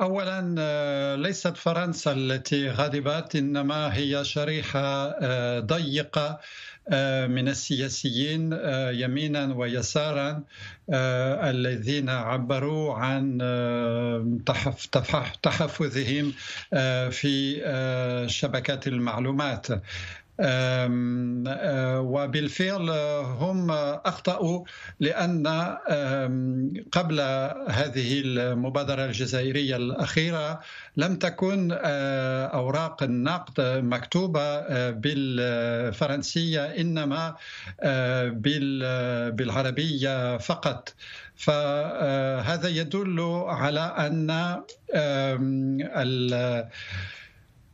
اولا آه، ليست فرنسا التي غضبت انما هي شريحه آه، ضيقه آه، من السياسيين يمينا ويسارا الذين عبروا عن تحفظهم في شبكات المعلومات أه، وبالفعل هم اخطاوا لان قبل هذه المبادره الجزائريه الاخيره لم تكن أه، اوراق النقد مكتوبه أه، بالفرنسيه انما بالعربيه فقط فهذا يدل على ان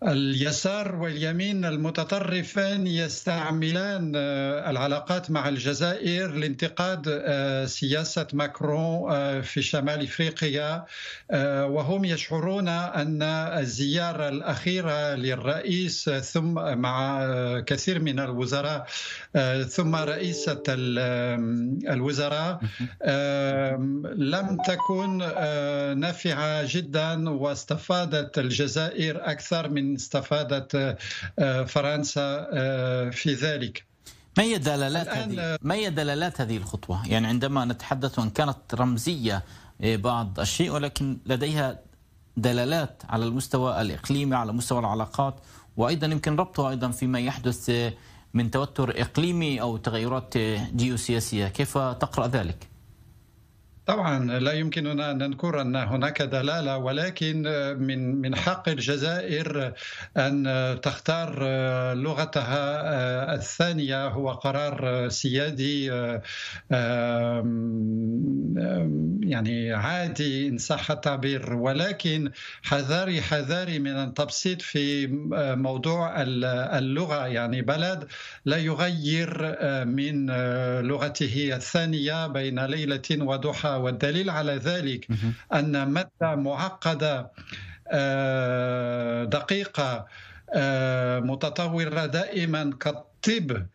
اليسار واليمين المتطرفان يستعملان آه، العلاقات مع الجزائر لانتقاد آه، سياسة ماكرون آه، في شمال إفريقيا وهم يشعرون أن الزيارة الأخيرة للرئيس ثم مع كثير من الوزراء ثم رئيسة الوزراء لم تكن نافعة جدا واستفادت الجزائر أكثر من استفادت آه، آه، فرنسا آه، في ذلك ما هي دلالات هذه ما هي دلالات هذه الخطوه يعني عندما نتحدث وان كانت رمزيه بعض الشيء ولكن لديها دلالات على المستوى الاقليمي على مستوى العلاقات وايضا يمكن ربطها ايضا فيما يحدث من توتر اقليمي او تغيرات جيوسياسيه كيف تقرا ذلك طبعا لا يمكننا ان ننكر ان هناك دلاله ولكن من من حق الجزائر ان تختار لغتها الثانيه هو قرار سيادي يعني عادي ان صح التعبير ولكن حذاري حذاري من التبسيط في موضوع اللغه يعني بلد لا يغير من لغته الثانيه بين ليله وضحى والدليل على ذلك أن مادة معقدة آه، دقيقة آه، متطورة دائما قد طيب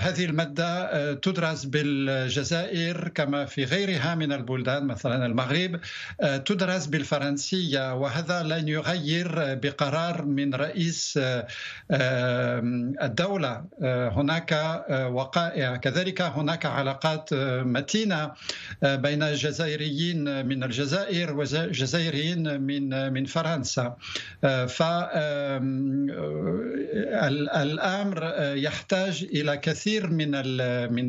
هذه المادة آه، تدرس بالجزائر كما في غيرها من البلدان مثلا المغرب آه، تدرس بالفرنسية وهذا لن يغير بقرار من رئيس الدولة هناك وقائع كذلك هناك علاقات متينة بين الجزائريين من الجزائر وجزائريين من من فرنسا ف الامر يحتاج الى كثير من من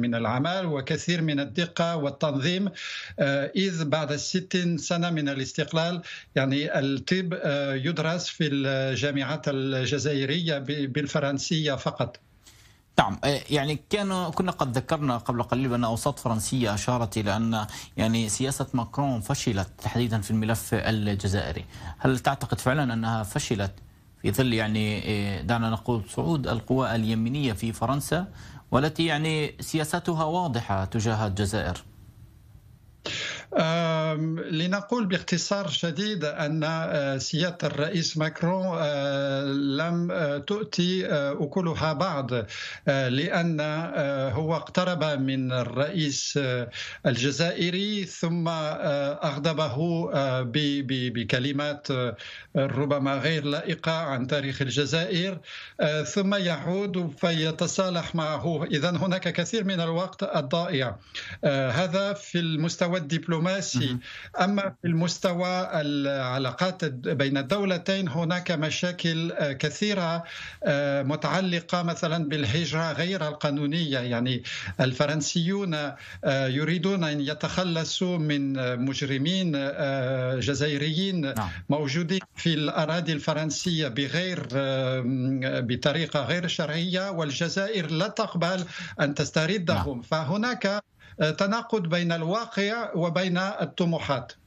من العمل وكثير من الدقه والتنظيم آه، اذ بعد الستين سنه من الاستقلال يعني الطب آه، يدرس في الجامعات الجزائريه بالفرنسيه فقط نعم آه، يعني كان كنا قد ذكرنا قبل قليل ان اوساط فرنسيه اشارت الى ان يعني سياسه ماكرون فشلت تحديدا في الملف الجزائري، هل تعتقد فعلا انها فشلت في ظل يعني إيه، دعنا نقول صعود القوى اليمينية في فرنسا والتي يعني سياستها واضحة تجاه الجزائر لنقول باختصار شديد أن آه، سيادة الرئيس ماكرون آه، لم آه، تؤتي أكلها بعض لأن هو اقترب من الرئيس الجزائري ثم أغضبه بكلمات ربما غير لائقة عن تاريخ الجزائر ثم يعود فيتصالح معه إذا هناك كثير من الوقت الضائع هذا في المستوى الدبلوماسي الدبلوماسي أما في المستوى العلاقات بين الدولتين هناك مشاكل آه، كثيرة آه، متعلقة مثلا بالهجرة غير القانونية يعني الفرنسيون آه، يريدون أن يتخلصوا من مجرمين جزائريين نعم. موجودين في الأراضي الفرنسية بغير بطريقة غير شرعية والجزائر لا تقبل أن تستردهم نعم. فهناك آه، تناقض بين الواقع وبين الطموحات نعم.